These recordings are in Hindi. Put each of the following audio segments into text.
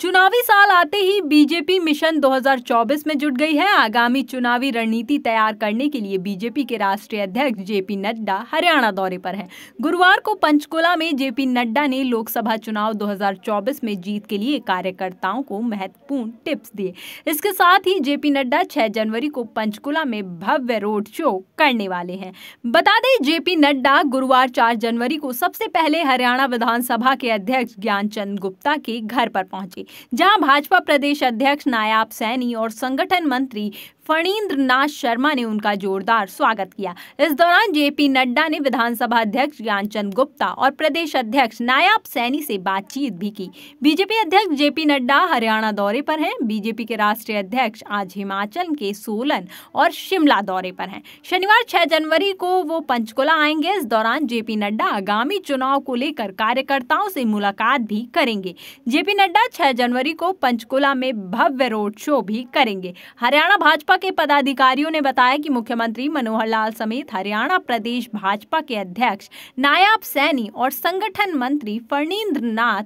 चुनावी साल आते ही बीजेपी मिशन 2024 में जुट गई है आगामी चुनावी रणनीति तैयार करने के लिए बीजेपी के राष्ट्रीय अध्यक्ष जेपी नड्डा हरियाणा दौरे पर हैं गुरुवार को पंचकुला में जेपी नड्डा ने लोकसभा चुनाव 2024 में जीत के लिए कार्यकर्ताओं को महत्वपूर्ण टिप्स दिए इसके साथ ही जेपी नड्डा छह जनवरी को पंचकुला में भव्य रोड शो करने वाले हैं बता दें जेपी नड्डा गुरुवार चार जनवरी को सबसे पहले हरियाणा विधानसभा के अध्यक्ष ज्ञान गुप्ता के घर पर पहुंचे जहां भाजपा प्रदेश अध्यक्ष नायाब सैनी और संगठन मंत्री फणीन्द्र नाथ शर्मा ने उनका जोरदार स्वागत किया इस दौरान जेपी नड्डा ने विधानसभा अध्यक्ष ज्ञानचंद गुप्ता और प्रदेश अध्यक्ष नायाब सैनी से बातचीत भी की बीजेपी अध्यक्ष जेपी नड्डा हरियाणा दौरे पर हैं बीजेपी के राष्ट्रीय अध्यक्ष आज हिमाचल के सोलन और शिमला दौरे पर हैं शनिवार 6 जनवरी को वो पंचकुला आएंगे इस दौरान जेपी नड्डा आगामी चुनाव को लेकर कार्यकर्ताओं से मुलाकात भी करेंगे जेपी नड्डा छह जनवरी को पंचकुला में भव्य रोड शो भी करेंगे हरियाणा भाजपा भाजपा के पदाधिकारियों ने बताया कि मुख्यमंत्री मनोहर लाल समेत हरियाणा प्रदेश भाजपा के अध्यक्ष नायाब सैनी और संगठन मंत्री फर्णेंद्र नाथ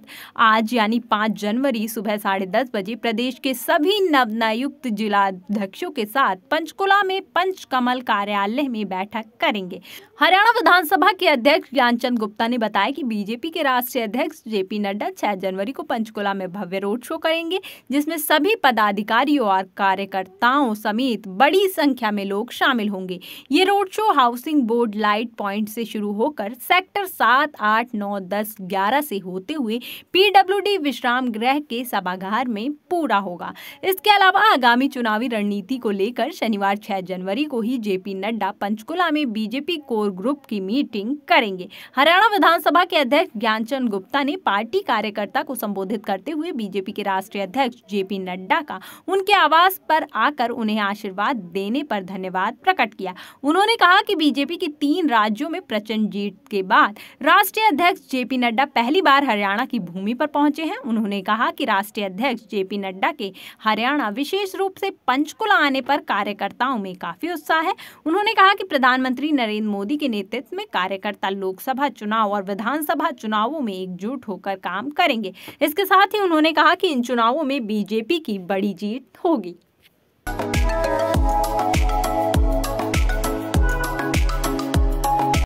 आज यानी 5 जनवरी सुबह साढ़े दस बजे प्रदेश के सभी नवनियुक्त जिलाध्यक्षों के साथ पंचकुला में पंचकमल कार्यालय में बैठक करेंगे हरियाणा विधानसभा के अध्यक्ष ज्ञानचंद गुप्ता ने बताया कि बीजेपी के राष्ट्रीय अध्यक्ष जेपी नड्डा 6 जनवरी को पंचकुला में भव्य रोड शो करेंगे जिसमें सभी पदाधिकारियों और कार्यकर्ताओं समेत समेत बड़ी संख्या में लोग शामिल होंगे ये road show housing board light point से शुरू होकर सेक्टर सात आठ नौ दस ग्यारह से होते हुए पीडब्ल्यू विश्राम गृह के सभागार में पूरा होगा इसके अलावा आगामी चुनावी रणनीति को लेकर शनिवार छह जनवरी को ही जेपी नड्डा पंचकुला में बीजेपी कोर ग्रुप की मीटिंग करेंगे हरियाणा विधानसभा के अध्यक्ष ज्ञानचंद गुप्ता ने पार्टी कार्यकर्ता को संबोधित करते हुए बीजेपी के राष्ट्रीय अध्यक्ष जेपी नड्डा का उनके आवास पर आकर उन्हें आशीर्वाद देने पर धन्यवाद प्रकट किया उन्होंने कहा कि बीजेपी की तीन राज्यों में प्रचंड जीत के बाद राष्ट्रीय अध्यक्ष जेपी नड्डा पहली बार हरियाणा की भूमि पर पहुंचे हैं उन्होंने कहा कि राष्ट्रीय अध्यक्ष जेपी नड्डा के हरियाणा विशेष रूप से पंचकुला आने पर कार्यकर्ताओं में काफी उत्साह है उन्होंने कहा कि प्रधानमंत्री नरेंद्र मोदी के नेतृत्व में कार्यकर्ता लोकसभा चुनाव और विधानसभा चुनावों में एकजुट होकर काम करेंगे इसके साथ ही उन्होंने कहा कि इन चुनावों में बीजेपी की बड़ी जीत होगी